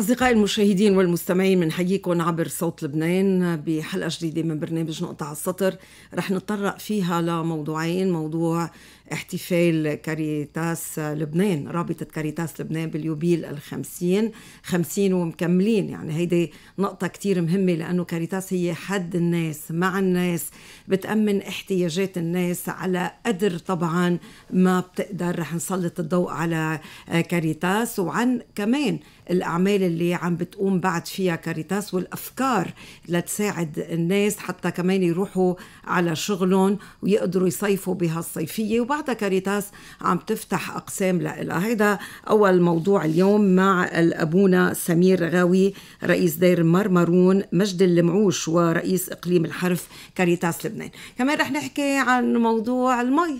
أصدقائي المشاهدين والمستمعين بنحييكم عبر صوت لبنان بحلقة جديدة من برنامج نقطة على السطر رح نتطرق فيها لموضوعين موضوع احتفال كاريتاس لبنان رابطة كاريتاس لبنان باليوبيل الخمسين خمسين ومكملين يعني هيدي نقطة كتير مهمة لأنه كاريتاس هي حد الناس مع الناس بتأمن احتياجات الناس على قدر طبعا ما بتقدر رح نسلط الضوء على كاريتاس وعن كمان الأعمال اللي عم بتقوم بعد فيها كاريتاس والافكار لتساعد الناس حتى كمان يروحوا على شغلهم ويقدروا يصيفوا بهالصيفيه وبعدها كاريتاس عم تفتح اقسام لها هيدا اول موضوع اليوم مع الابونا سمير غاوي رئيس دير مرمرون مجد اللمعوش ورئيس اقليم الحرف كاريتاس لبنان كمان رح نحكي عن موضوع المي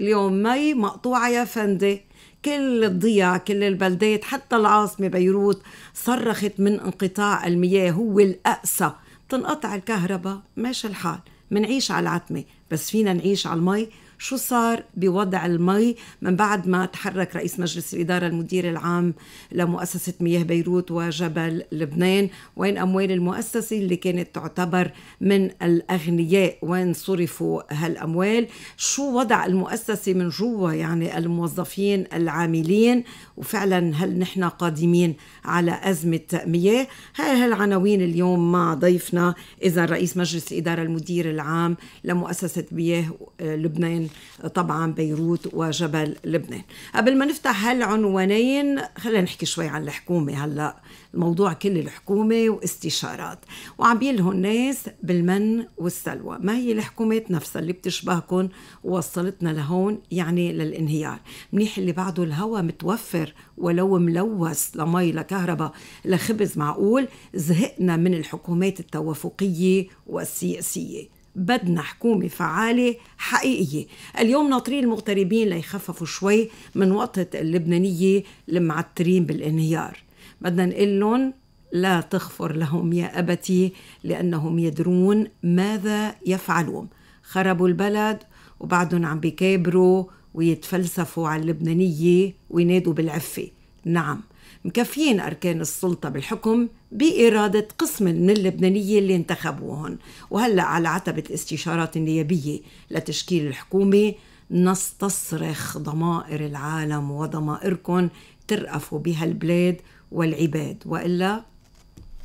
اليوم مي مقطوعه يا فندي كل الضيع كل البلدات حتى العاصمة بيروت صرخت من انقطاع المياه هو الأقسى بتنقطع الكهرباء ماشي الحال منعيش على العتمة بس فينا نعيش على المي شو صار بوضع المي من بعد ما تحرك رئيس مجلس الإدارة المدير العام لمؤسسة مياه بيروت وجبل لبنان وين أموال المؤسسة اللي كانت تعتبر من الأغنياء وين صرفوا هالأموال شو وضع المؤسسة من جوا يعني الموظفين العاملين وفعلا هل نحن قادمين على أزمة مياه هاي هالعناوين اليوم مع ضيفنا إذا رئيس مجلس الإدارة المدير العام لمؤسسة مياه آه، لبنان طبعا بيروت وجبل لبنان قبل ما نفتح هالعنوانين خلينا نحكي شوي عن الحكومة هلأ الموضوع كل الحكومة واستشارات وعم يلهوا الناس بالمن والسلوى ما هي الحكومات نفسها اللي بتشبهكم ووصلتنا لهون يعني للانهيار منيح اللي بعده الهواء متوفر ولو ملوث لمي لكهرباء لخبز معقول زهقنا من الحكومات التوافقية والسياسية بدنا حكومة فعالة حقيقية اليوم ناطرين المغتربين ليخففوا شوي من وقطة اللبنانية المعترين بالانهيار بدنا نقول لهم لا تغفر لهم يا أبتي لأنهم يدرون ماذا يفعلون خربوا البلد وبعدهم عم بيكابروا ويتفلسفوا على اللبنانية وينادوا بالعفة نعم مكفيين أركان السلطة بالحكم بإرادة قسم من اللبنانيين اللي انتخبوهم وهلأ على عتبة الاستشارات النيابية لتشكيل الحكومة نستصرخ ضمائر العالم وضمائركم ترأفوا بها البلاد والعباد وإلا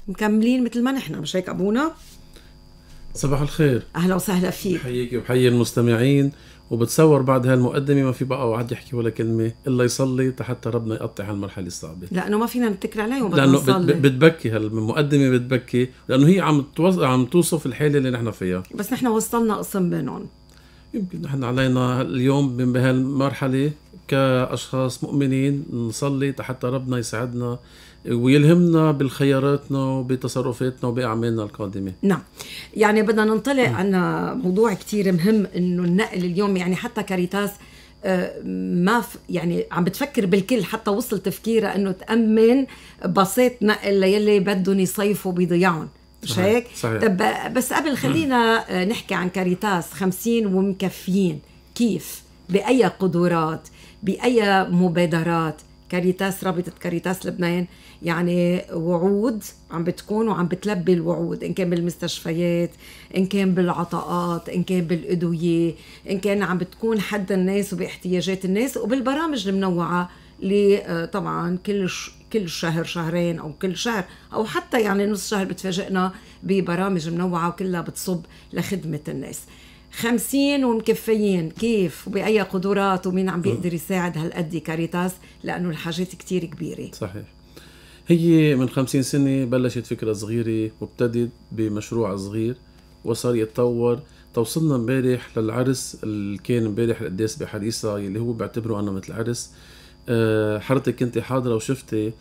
مكملين مثل ما نحن مش هيك أبونا صباح الخير أهلا وسهلا فيك حييك وحيي المستمعين وبتصور بعد هالمقدمه ما في بقى واحد يحكي ولا كلمه الا يصلي حتى ربنا يقطع هالمرحله الصعبه لانه ما فينا نتكل عليهم وبدنا لانه نصلي. بتبكي هالمقدمه بتبكي لانه هي عم عم توصف الحاله اللي نحن فيها بس نحن وصلنا قسم بينهم يمكن نحن علينا اليوم بهالمرحله كاشخاص مؤمنين نصلي حتى ربنا يساعدنا ويلهمنا بالخياراتنا وبتصرفاتنا وبأعمالنا القادمة نعم يعني بدنا ننطلق عن موضوع كتير مهم انه النقل اليوم يعني حتى كاريتاس آه، ما يعني عم بتفكر بالكل حتى وصل تفكيرها انه تامن باصات نقل ليلي بدهم يصيفوا بضياعهم مش هيك؟ طب بس قبل خلينا آه، نحكي عن كاريتاس 50 ومكفيين كيف؟ باي قدرات؟ باي مبادرات؟ كاريتاس رابطه كاريتاس لبنان يعني وعود عم بتكون وعم بتلبي الوعود ان كان بالمستشفيات ان كان بالعطاءات ان كان بالادويه ان كان عم بتكون حد الناس وباحتياجات الناس وبالبرامج المنوعه اللي آه، طبعا كل كل شهر شهرين او كل شهر او حتى يعني نص شهر بتفاجئنا ببرامج منوعه وكلها بتصب لخدمه الناس. خمسين ومكفيين كيف وبأي قدرات ومين عم بيقدر يساعد هالقد كاريتاس لأنه الحاجات كتير كبيرة صحيح هي من خمسين سنة بلشت فكرة صغيرة وابتدت بمشروع صغير وصار يتطور توصلنا امبارح للعرس اللي كان امبارح القداس بحريصة اللي هو بعتبره أنا مثل عرس آه، حضرتك كنت حاضرة وشفتي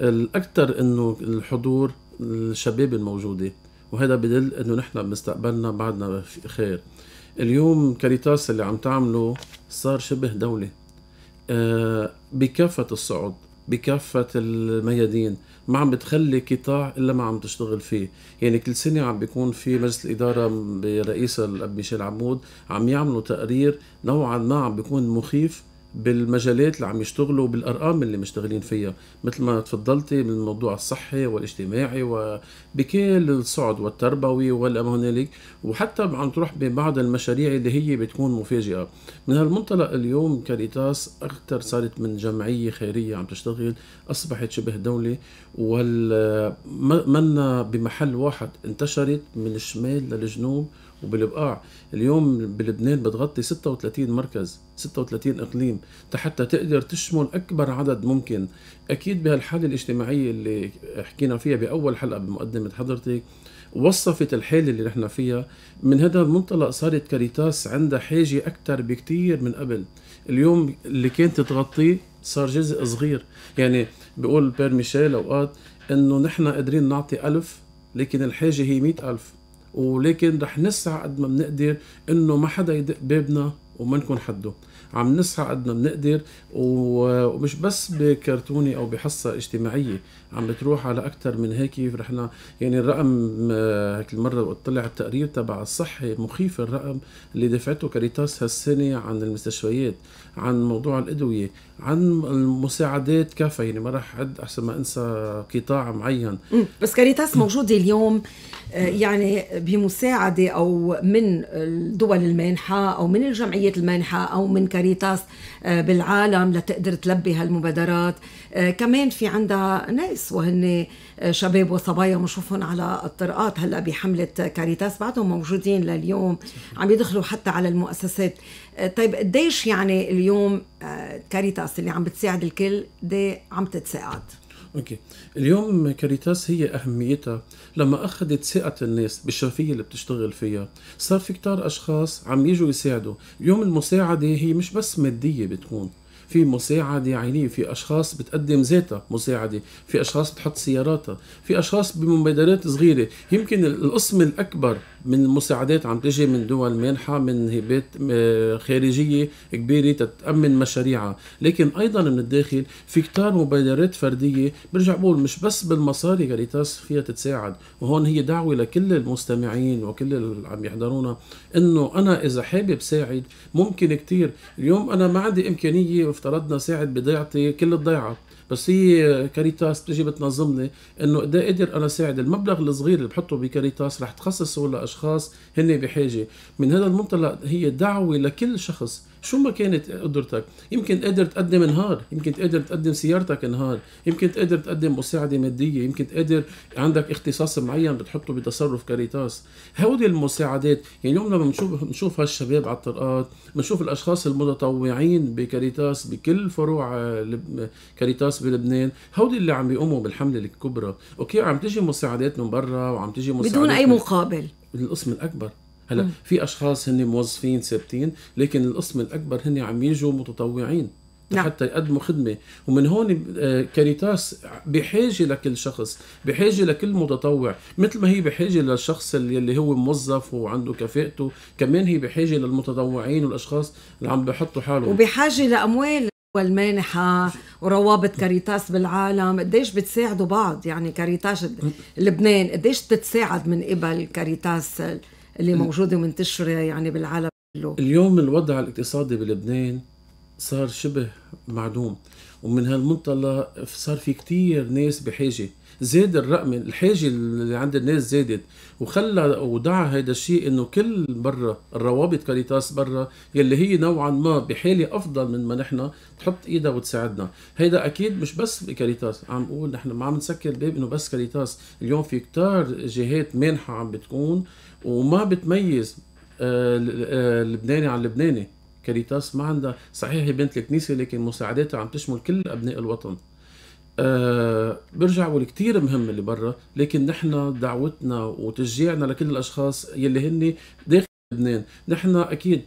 الأكثر إنه الحضور الشباب الموجودة وهذا بدل إنه نحن بمستقبلنا بعدنا خير اليوم كاريتاس اللي عم تعمله صار شبه دولة آه، بكافة الصعد بكافة الميادين ما عم بتخلي قطاع إلا ما عم تشتغل فيه يعني كل سنة عم بيكون في مجلس الإدارة برئيسها الأب ميشيل عمود عم يعملوا تقرير نوعا ما عم بيكون مخيف بالمجالات اللي عم يشتغلوا بالارقام اللي مشتغلين فيها مثل ما تفضلتي بالموضوع الصحي والاجتماعي وبكل الصعد والتربوي ولا ما هنالك وحتى عم تروح ببعض المشاريع اللي هي بتكون مفاجئه من هالمنطلق اليوم كاريتاس اكثر صارت من جمعيه خيريه عم تشتغل اصبحت شبه دوله ومنا بمحل واحد انتشرت من الشمال للجنوب وبالبقاع اليوم بلبنان بتغطي 36 مركز 36 اقليم حتى تقدر تشمل اكبر عدد ممكن اكيد بهالحاله الاجتماعيه اللي حكينا فيها باول حلقه بمقدمه حضرتك وصفت الحاله اللي نحن فيها من هذا المنطلق صارت كاريتاس عندها حاجه اكثر بكثير من قبل اليوم اللي كانت تغطيه صار جزء صغير يعني بقول بير ميشيل اوقات انه نحن قادرين نعطي ألف لكن الحاجه هي مئة ألف ولكن رح نسعى قد ما بنقدر انه ما حدا يدق بابنا وما نكون حده عم نسعى قد ما بنقدر ومش بس بكرتوني او بحصه اجتماعيه عم بتروح على اكثر من هيك رحنا يعني الرقم آه، هيك المره طلع التقرير تبع الصحي مخيف الرقم اللي دفعته كاريتاس هالسنه عن المستشفيات عن موضوع الادويه عن المساعدات كافة يعني ما راح عد أحسن ما أنسى قطاع معين بس كاريتاس موجودة اليوم آه، يعني بمساعدة أو من الدول المانحة أو من الجمعيات المانحة أو من كاريتاس آه، بالعالم لتقدر تلبي هالمبادرات آه، كمان في عندها ناس وهن شباب وصبايا بنشوفهم على الطرقات هلا بحملة كاريتاس بعدهم موجودين لليوم عم يدخلوا حتى على المؤسسات آه، طيب قديش يعني اليوم آه، كاريتاس اللي عم بتساعد الكل دي عم تتساعد اوكي اليوم كاريتاس هي اهميتها لما اخذت ثقه الناس بالشرفيه اللي بتشتغل فيها صار في كتار اشخاص عم يجوا يساعدوا اليوم المساعده هي مش بس ماديه بتكون في مساعدة عينية في أشخاص بتقدم ذاتها مساعدة في أشخاص بتحط سياراتها في أشخاص بمبادرات صغيرة يمكن القسم الأكبر من المساعدات عم تجي من دول مانحة من هبات خارجية كبيرة تتأمن مشاريعها لكن أيضا من الداخل في كتار مبادرات فردية برجع بقول مش بس بالمصاري كاريتاس فيها تتساعد وهون هي دعوة لكل المستمعين وكل اللي عم يحضرونا إنه أنا إذا حابب ساعد ممكن كتير اليوم أنا ما عندي إمكانية افترضنا ساعد بضيعتي كل الضيعة بس هي كاريتاس بتجي بتنظمني انه قد إيه قدر انا ساعد المبلغ الصغير اللي بحطه بكاريتاس رح تخصصه لاشخاص هن بحاجه من هذا المنطلق هي دعوه لكل شخص شو ما كانت قدرتك يمكن قادر تقدم نهار يمكن قادر تقدم سيارتك نهار يمكن قادر تقدم مساعدة مادية يمكن قادر عندك اختصاص معين بتحطه بتصرف كاريتاس هودي المساعدات يعني اليوم لما بنشوف بنشوف هالشباب على الطرقات بنشوف الاشخاص المتطوعين بكاريتاس بكل فروع كاريتاس بلبنان هودي اللي عم بيقوموا بالحملة الكبرى اوكي عم تجي مساعدات من برا وعم تجي مساعدات بدون اي مقابل القسم الاكبر هلا في اشخاص هن موظفين ثابتين لكن القسم الاكبر هن عم يجوا متطوعين نعم. حتى يقدموا خدمه ومن هون آه، كاريتاس بحاجه لكل شخص بحاجه لكل متطوع مثل ما هي بحاجه للشخص اللي هو موظف وعنده كفاءته كمان هي بحاجه للمتطوعين والاشخاص اللي عم بحطوا حالهم وبحاجه لاموال والمانحة وروابط كاريتاس بالعالم قديش بتساعدوا بعض يعني كاريتاس لبنان قديش بتتساعد من قبل كاريتاس اللي موجوده ومنتشره يعني بالعالم كله اليوم الوضع الاقتصادي بلبنان صار شبه معدوم ومن هالمنطلق صار في كتير ناس بحاجة زاد الرقم الحاجة اللي عند الناس زادت وخلى ودعا هذا الشيء انه كل برا الروابط كاريتاس برا يلي هي نوعا ما بحالة افضل من ما نحن تحط ايدها وتساعدنا هيدا اكيد مش بس كاريتاس عم بقول نحن ما عم نسكر الباب انه بس كاريتاس اليوم في كتار جهات مانحة عم بتكون وما بتميز اللبناني آه، آه، عن اللبناني كاريتاس ما عندها صحيح هي بنت الكنيسه لكن مساعداتها عم تشمل كل ابناء الوطن أه برجع بقول كثير مهم اللي برا لكن نحن دعوتنا وتشجيعنا لكل الاشخاص يلي هن داخل لبنان نحن اكيد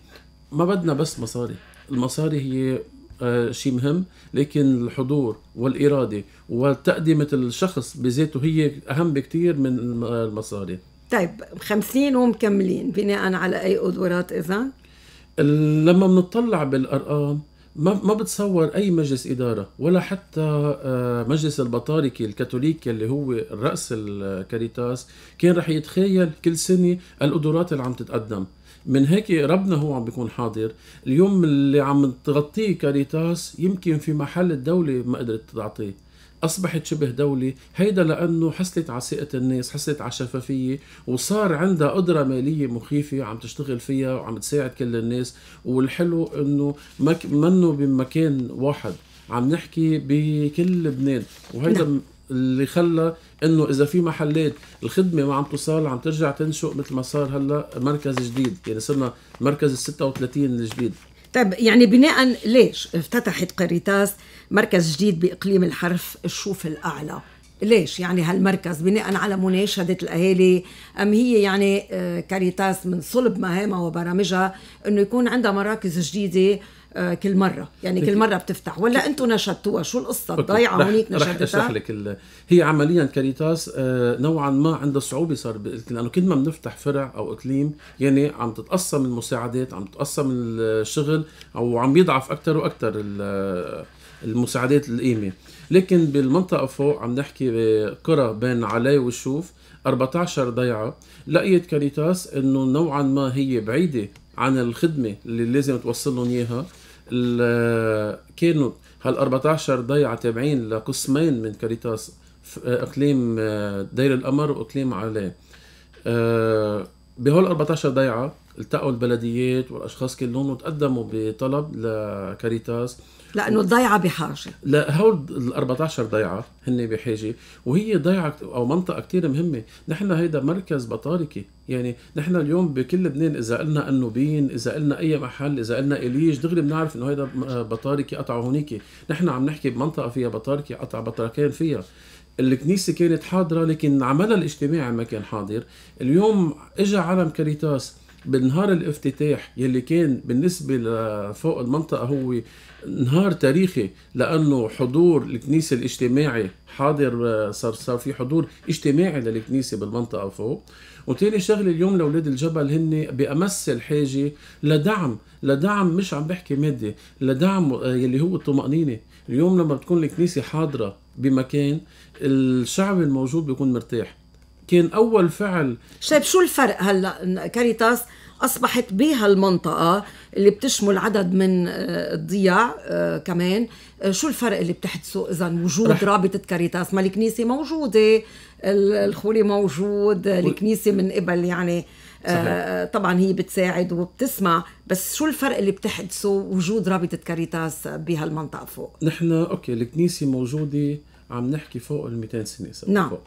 ما بدنا بس مصاري المصاري هي أه شيء مهم لكن الحضور والإرادة وتقدمة الشخص بذاته هي أهم بكثير من المصاري طيب خمسين ومكملين بناء على أي قدرات إذا؟ لما بنطلع بالأرقام ما ما بتصور اي مجلس اداره ولا حتى آه، مجلس البطاركه الكاثوليكي اللي هو راس الكاريتاس كان رح يتخيل كل سنه القدرات اللي عم تتقدم من هيك ربنا هو عم بيكون حاضر اليوم اللي عم تغطيه كاريتاس يمكن في محل الدوله ما قدرت تعطيه اصبحت شبه دوله هيدا لانه حصلت على ثقه الناس حصلت على شفافيه وصار عندها قدره ماليه مخيفه عم تشتغل فيها وعم تساعد كل الناس والحلو انه مك... منه بمكان واحد عم نحكي بكل لبنان وهيدا نعم. اللي خلى انه اذا في محلات الخدمه ما عم توصل عم ترجع تنشئ مثل ما صار هلا مركز جديد يعني صرنا مركز ال 36 الجديد طيب يعني بناء ليش افتتحت قريتاس مركز جديد باقليم الحرف الشوف الاعلى ليش يعني هالمركز بناء على مناشدة الأهالي أم هي يعني آه، كاريتاس من صلب مهامها وبرامجها أنه يكون عندها مراكز جديدة آه، كل مره يعني كل مره بتفتح ولا انتم نشدتوها شو القصه ضايعه هونيك نشدتها رح اشرح لك هي عمليا كاريتاس آه، نوعا ما عندها صعوبه صار لانه كل ما بنفتح فرع او اقليم يعني عم تتقسم المساعدات عم تتقسم الشغل او عم يضعف اكثر واكثر ال... المساعدات القيمه لكن بالمنطقه فوق عم نحكي كره بين علي والشوف 14 ضيعه لقيت كاريتاس انه نوعا ما هي بعيده عن الخدمه اللي لازم توصل لهم اياها كانوا هال 14 ضيعه تابعين لقسمين من كاريتاس اقليم آه، دير القمر واقليم علي آه، بهول 14 ضيعه التقوا البلديات والاشخاص كلهم وتقدموا بطلب لكاريتاس لانه الضيعه بحاجه لا هول ال 14 ضيعه هن بحاجه وهي ضيعه او منطقه كثير مهمه نحن هيدا مركز بطاركه يعني نحن اليوم بكل لبنان اذا قلنا انوبين اذا قلنا اي محل اذا قلنا اليج دغري بنعرف انه هيدا آه، بطاركه قطع هونيك نحن عم نحكي بمنطقه فيها بطاركه قطع بطركان فيها الكنيسة كانت حاضرة لكن عملها الاجتماعي ما كان حاضر اليوم اجى عالم كاريتاس بنهار الافتتاح يلي كان بالنسبه لفوق المنطقه هو نهار تاريخي لانه حضور الكنيسه الاجتماعي حاضر آه، صار صار في حضور اجتماعي للكنيسه بالمنطقه فوق وتاني شغله اليوم لاولاد الجبل هن بامس الحاجه لدعم لدعم مش عم بحكي مادي لدعم آه، يلي هو الطمانينه اليوم لما بتكون الكنيسه حاضره بمكان الشعب الموجود بيكون مرتاح كان اول فعل شايف شو الفرق هلا كاريتاس أصبحت بهالمنطقة اللي بتشمل عدد من آه، الضياع آه، كمان آه، شو الفرق اللي بتحدثه إذا وجود رابطة كاريتاس ما الكنيسة موجودة الخولي موجود الكنيسة من قبل يعني صحيح. طبعا هي بتساعد وبتسمع بس شو الفرق اللي بتحدثه وجود رابطة كاريتاس بهالمنطقة فوق؟ نحن أوكي الكنيسة موجودة عم نحكي فوق ال 200 سنة نعم فوق.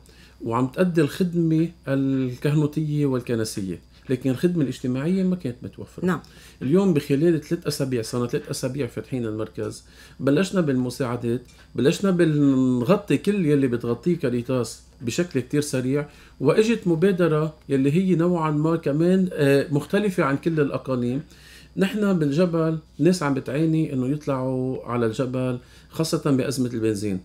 وعم تأدي الخدمة الكهنوتية والكنسية لكن الخدمه الاجتماعيه ما كانت متوفره نعم. اليوم بخلال ثلاث اسابيع صرنا ثلاث اسابيع فاتحين المركز بلشنا بالمساعدات بلشنا بنغطي كل يلي بتغطيه كاريتاس بشكل كتير سريع واجت مبادره يلي هي نوعا ما كمان آه، مختلفه عن كل الاقاليم نحن بالجبل ناس عم بتعاني انه يطلعوا على الجبل خاصه بازمه البنزين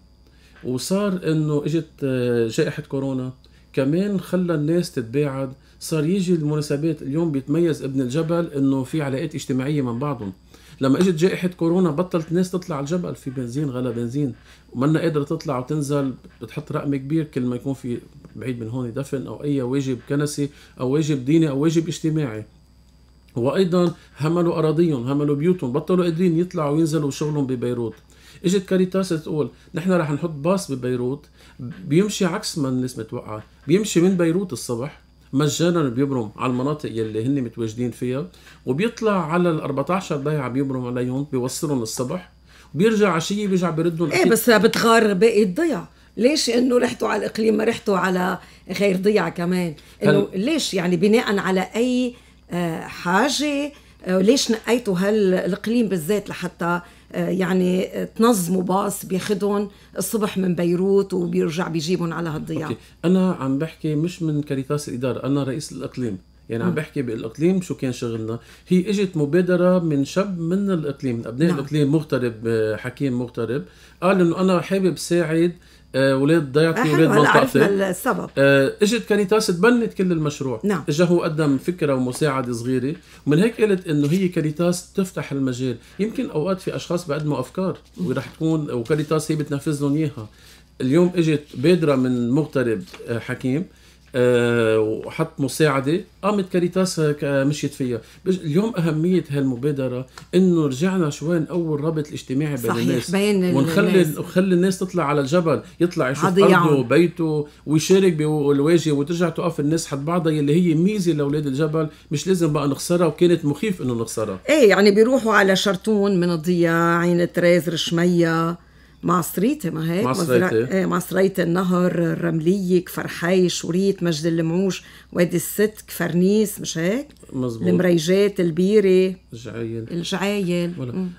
وصار انه اجت آه، جائحه كورونا كمان خلى الناس تتباعد صار يجي المناسبات اليوم بيتميز ابن الجبل انه في علاقات اجتماعيه من بعضهم لما اجت جائحه كورونا بطلت الناس تطلع على الجبل في بنزين غلا بنزين ومنا قادره تطلع وتنزل بتحط رقم كبير كل ما يكون في بعيد من هون دفن او اي واجب كنسي او واجب ديني او واجب اجتماعي وايضا هملوا اراضيهم هملوا بيوتهم بطلوا قادرين يطلعوا وينزلوا شغلهم ببيروت اجت كاريتاس تقول نحن رح نحط باص ببيروت بيمشي عكس ما الناس متوقعه بيمشي من بيروت الصبح مجانا بيبرم على المناطق يلي هن متواجدين فيها وبيطلع على ال 14 ضيعه بيبرم عليهم بيوصلهم الصبح بيرجع عشيه بيرجع بيردهم ايه بس بتغار باقي الضيع ليش انه رحتوا على الاقليم ما رحتوا على غير ضيع كمان انه هل... ليش يعني بناء على اي آه، حاجه آه، ليش نقيتوا هالاقليم بالذات لحتى آه، يعني تنظموا باص بياخدهم الصبح من بيروت وبيرجع بيجيبهم على هالضياع انا عم بحكي مش من كاريتاس الاداره انا رئيس الاقليم يعني عم بحكي بالاقليم شو كان شغلنا هي اجت مبادره من شاب من الاقليم من ابناء نعم. الاقليم مغترب آه، حكيم مغترب قال انه انا حابب ساعد اولاد آه، ضيعتي اولاد آه، منطقتي السبب اجت كاريتاس تبنت كل المشروع نعم اجا هو قدم فكره ومساعده صغيره ومن هيك قلت انه هي كاريتاس تفتح المجال يمكن اوقات في اشخاص بقدموا افكار وراح تكون وكاريتاس هي بتنفذ لهم اياها اليوم اجت بادره من مغترب حكيم آه، وحط مساعده قامت آه، كاريتاس آه، مشيت فيها اليوم اهميه هالمبادره انه رجعنا شوي نقوي الرابط الاجتماعي بين الناس بين ونخلي ونخلي الناس تطلع على الجبل يطلع يشوف عضيعون. ارضه وبيته ويشارك بالواجهه وترجع تقف الناس حد بعضها يلي هي ميزه لاولاد الجبل مش لازم بقى نخسرها وكانت مخيف انه نخسرها ايه يعني بيروحوا على شرطون من الضياع عين تريز رشميه معصريتي ما هيك معصريتي إيه، معصريتي النهر الرملية كفر حي شوريت مجد المعوش وادي الست كفرنيس مش هيك مزبوط المريجات البيرة الجعايل الجعايل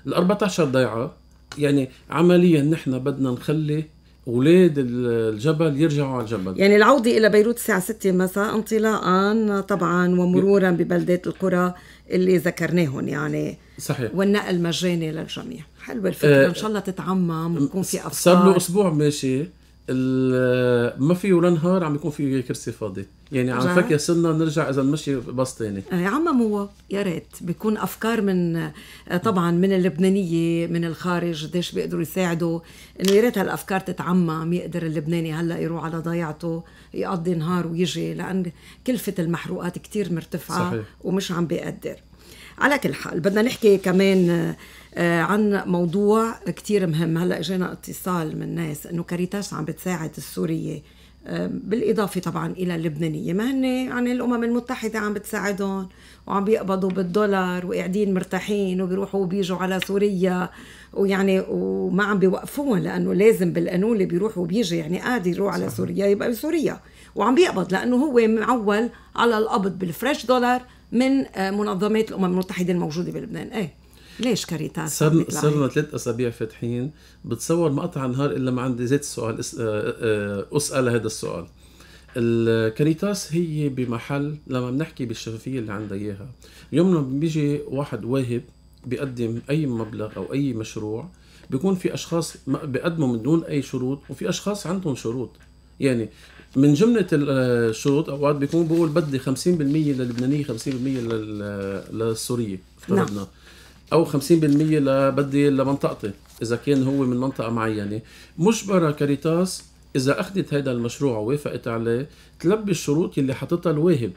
ال 14 ضيعة يعني عمليا نحن بدنا نخلي اولاد الجبل يرجعوا على الجبل يعني العوده الى بيروت الساعه 6 مساء انطلاقا طبعا ومرورا ببلدات القرى اللي ذكرناهم يعني صحيح والنقل مجاني للجميع حلوه آه، الفكره أه ان شاء الله تتعمم ويكون في افكار صار له اسبوع ماشي ما في ولا نهار عم يكون في كرسي فاضي يعني عم فك صرنا نرجع اذا نمشي باص ثاني آه، عمموها يا ريت بيكون افكار من آه، طبعا من اللبنانيه من الخارج قديش بيقدروا يساعدوا انه يا ريت هالافكار تتعمم يقدر اللبناني هلا يروح على ضيعته يقضي نهار ويجي لان كلفه المحروقات كتير مرتفعه صحيح. ومش عم بيقدر على كل حال بدنا نحكي كمان آه، آه، عن موضوع كتير مهم هلا اجانا اتصال من ناس انه كاريتاس عم بتساعد السوريه بالإضافة طبعا إلى اللبنانية ما هن يعني الأمم المتحدة عم بتساعدهم وعم بيقبضوا بالدولار وقاعدين مرتاحين وبيروحوا وبيجوا على سوريا ويعني وما عم بيوقفوهم لأنه لازم بالقانون اللي بيروح وبيجي يعني قادر يروح على سوريا يبقى بسوريا وعم بيقبض لأنه هو معول على القبض بالفريش دولار من آه، منظمات الامم المتحده الموجوده بلبنان ايه ليش كاريتاس صرنا صرنا ثلاث اسابيع فاتحين بتصور ما قطع نهار الا ما عندي زيت السؤال آه، آه، اسال هذا السؤال الكاريتاس هي بمحل لما بنحكي بالشفافيه اللي عندها اياها اليوم لما بيجي واحد واهب بيقدم اي مبلغ او اي مشروع بيكون في اشخاص بيقدموا من دون اي شروط وفي اشخاص عندهم شروط يعني من جمله آه، الشروط اوقات بيكون بقول بدي 50% للبنانيه 50% آه، للسوريه افترضنا نعم. او 50% لبدي لمنطقتي اذا كان هو من منطقه معينه مجبره كاريتاس اذا اخذت هذا المشروع ووافقت عليه تلبي الشروط اللي حطتها الواهب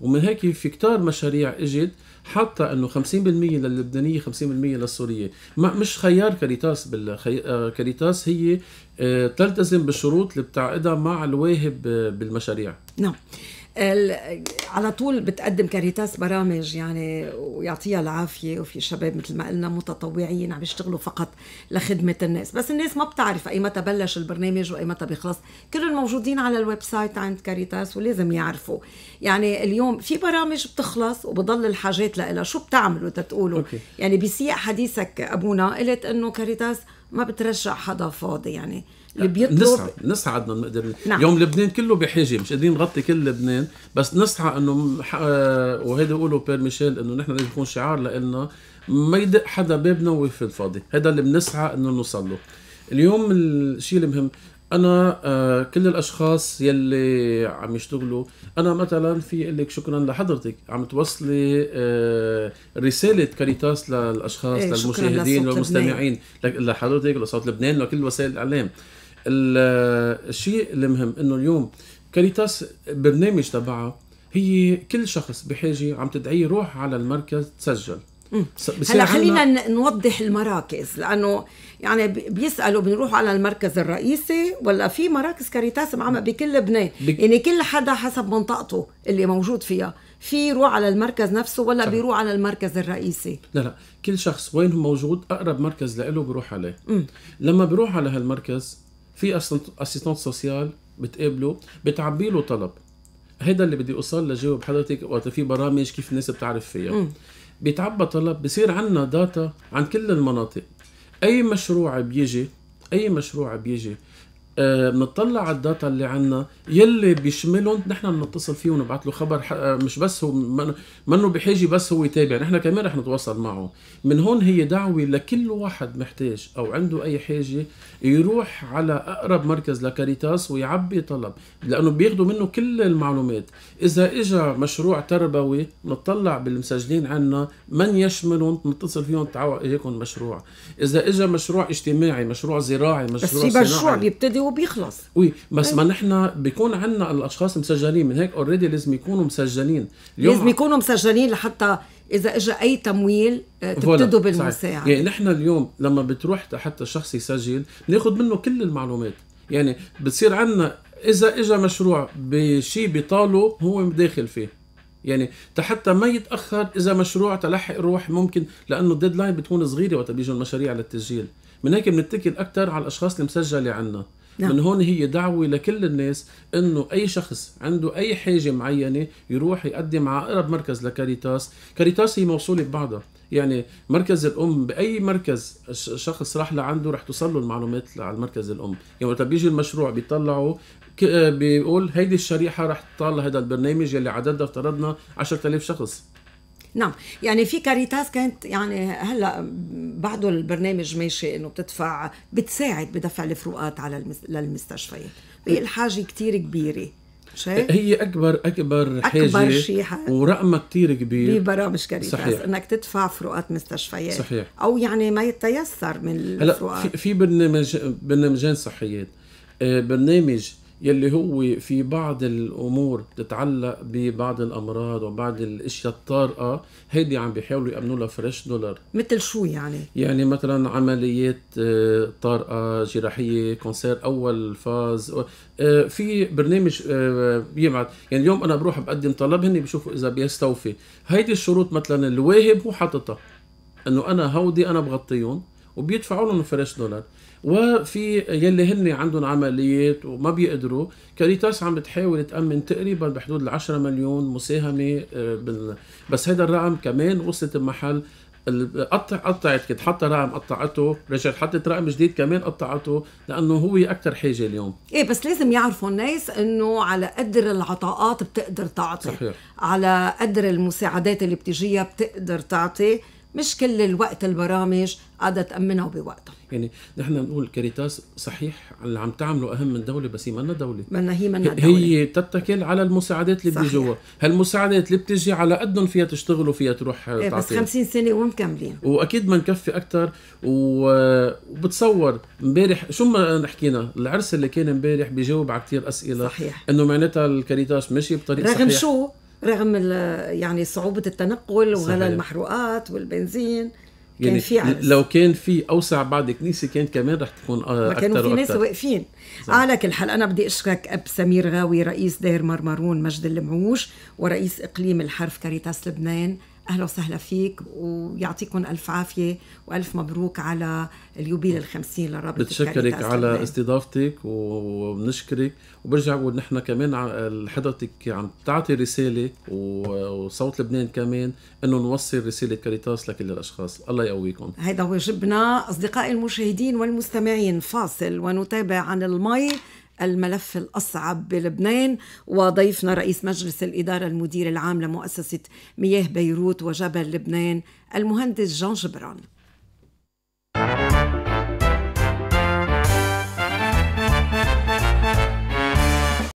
ومن هيك في كتار مشاريع اجت حتى انه 50% للبنانيه 50% للسوريه ما مش خيار كاريتاس بالخي... آه، كاريتاس هي آه، تلتزم بالشروط اللي بتعقدها مع الواهب آه، بالمشاريع نعم no. على طول بتقدم كاريتاس برامج يعني ويعطيها العافيه وفي شباب مثل ما قلنا متطوعين عم يشتغلوا فقط لخدمه الناس بس الناس ما بتعرف اي متى بلش البرنامج واي متى بيخلص كلهم موجودين على الويب سايت عند كاريتاس ولازم يعرفوا يعني اليوم في برامج بتخلص وبضل الحاجات لها شو بتعملوا تتقولوا أوكي. يعني بسيء حديثك ابونا قلت انه كاريتاس ما بترجع حدا فاضي يعني اللي بيطلب نسعى نسعى عندنا نقدر نعم. اليوم لبنان كله بحاجه مش قادرين نغطي كل لبنان بس نسعى انه آه، وهذا بيقولوا بير ميشيل انه نحن لازم يكون شعار لنا ما يدق حدا بابنا ويفل فاضي هذا اللي بنسعى انه نوصل له اليوم الشيء المهم انا آه، كل الاشخاص يلي عم يشتغلوا انا مثلا في اقول لك شكرا لحضرتك عم توصلي آه، رساله كاريتاس للاشخاص إيه للمشاهدين والمستمعين لحضرتك لصوت لبنان لكل وسائل الاعلام الشيء المهم انه اليوم كاريتاس برنامج تبعها هي كل شخص بحاجه عم تدعيه روح على المركز تسجل هلا خلينا نوضح المراكز لانه يعني بيسالوا بنروح على المركز الرئيسي ولا في مراكز كاريتاس معمه بكل لبنان بك... يعني كل حدا حسب منطقته اللي موجود فيها في يروح على المركز نفسه ولا صح. بيروح على المركز الرئيسي لا لا كل شخص وين موجود اقرب مركز له بيروح عليه م. لما بيروح على هالمركز في اسيستنت سوسيال بتقابله بتعبي له طلب هذا اللي بدي اوصل لجاوب حضرتك وقت في برامج كيف الناس بتعرف فيها بيتعبى طلب بصير عندنا داتا عن كل المناطق اي مشروع بيجي اي مشروع بيجي بنطلع آه، على الداتا اللي عندنا يلي بيشملهم نحن بنتصل فيه ونبعث له خبر آه، مش بس هو منه بحاجه بس هو يتابع نحن كمان رح نتواصل معه من هون هي دعوه لكل واحد محتاج او عنده اي حاجه يروح على اقرب مركز لكاريتاس ويعبي طلب لانه بياخذوا منه كل المعلومات اذا اجى مشروع تربوي نطلع بالمسجلين عنا من يشملهم نتصل فيهم تعوا اجاكم مشروع اذا اجى مشروع اجتماعي مشروع زراعي مشروع بس في مشروع بيبتدي وبيخلص وي بس ما نحن بيكون عندنا الاشخاص مسجلين من هيك اوريدي لازم يكونوا مسجلين اليوم لازم يكونوا مسجلين لحتى اذا اجى اي تمويل آه، تبتدوا بالمساعده يعني نحن اليوم لما بتروح حتى الشخص يسجل بناخذ منه كل المعلومات يعني بتصير عندنا اذا اجى مشروع بشيء بيطالوا هو داخل فيه يعني حتى ما يتاخر اذا مشروع تلحق روح ممكن لانه الديدلاين بتكون صغيره وقت بيجوا المشاريع للتسجيل من هيك بنتكل اكثر على الاشخاص المسجله عندنا نعم. من هون هي دعوه لكل الناس انه اي شخص عنده اي حاجه معينه يروح يقدم على اقرب مركز لكاريتاس كاريتاس هي موصوله ببعضها يعني مركز الام باي مركز شخص راح لعنده رح توصل له المعلومات على المركز الام يعني وقت بيجي المشروع بيطلعوا بيقول هيدي الشريحه رح تطلع هذا البرنامج يلي عددها افترضنا 10000 شخص نعم يعني في كاريتاس كانت يعني هلا بعده البرنامج ماشي انه بتدفع بتساعد بدفع الفروقات على المس... للمستشفيات هي إيه. الحاجه كثير كبيره إيه، هي اكبر اكبر حاجه اكبر شيء ورقمها كثير كبير ببرامج كاريتاس صحيح. انك تدفع فروقات مستشفيات صحيح. او يعني ما يتيسر من الفروقات هلا في برنامج برنامجين صحيات آه، برنامج يلي هو في بعض الامور تتعلق ببعض الامراض وبعض الاشياء الطارئه هيدي عم بيحاولوا يامنوا لها فريش دولار مثل شو يعني يعني مثلا عمليات آه، طارئه جراحيه كونسير اول فاز آه، في برنامج آه، بيبعت يعني اليوم انا بروح بقدم طلب هن بيشوفوا اذا بيستوفي هيدي الشروط مثلا الواهب هو حاططها انه انا هودي انا بغطيهم وبيدفعوا لهم فريش دولار وفي يلي هن عندهم عمليات وما بيقدروا كاريتاس عم بتحاول تامن تقريبا بحدود ال 10 مليون مساهمه آه، بس هذا الرقم كمان وصلت بمحل قطع قطعت كنت حاطه رقم قطعته رجعت حطت رقم جديد كمان قطعته لانه هو اكثر حاجه اليوم ايه بس لازم يعرفوا الناس انه على قدر العطاءات بتقدر تعطي صحيح. على قدر المساعدات اللي بتجيها بتقدر تعطي مش كل الوقت البرامج قاعده تامنها بوقتها يعني نحن نقول كاريتاس صحيح اللي عم تعمله اهم من دوله بس هي منا دوله منا هي منا دوله هي تتكل على المساعدات اللي بيجوا هالمساعدات اللي بتجي على قدهم فيها تشتغل وفيها تروح إيه بس 50 سنه ومكملين واكيد ما نكفي اكثر وبتصور امبارح شو ما حكينا العرس اللي كان امبارح بيجاوب على كثير اسئله صحيح انه معناتها الكاريتاس مشي بطريق رغم صحيح رغم شو رغم يعني صعوبة التنقل وغلاء المحروقات والبنزين كان يعني في عرس. لو كان في اوسع بعد كنيسه كان كمان رح تكون آه، اكثر كانوا في ناس واقفين على كل حال انا بدي اشكرك اب سمير غاوي رئيس دير مرمرون مجد المعوش ورئيس اقليم الحرف كاريتاس لبنان اهلا وسهلا فيك ويعطيكم الف عافيه والف مبروك على اليوبيل ال50 للرب بتشكرك على استضافتك وبنشكرك وبرجع بقول نحن كمان حضرتك عم تعطي رساله وصوت لبنان كمان انه نوصل رساله كاريتاس لكل الاشخاص الله يقويكم هذا واجبنا اصدقائي المشاهدين والمستمعين فاصل ونتابع عن المي الملف الأصعب بلبنان وضيفنا رئيس مجلس الإدارة المدير العام لمؤسسة مياه بيروت وجبل لبنان المهندس جان جبران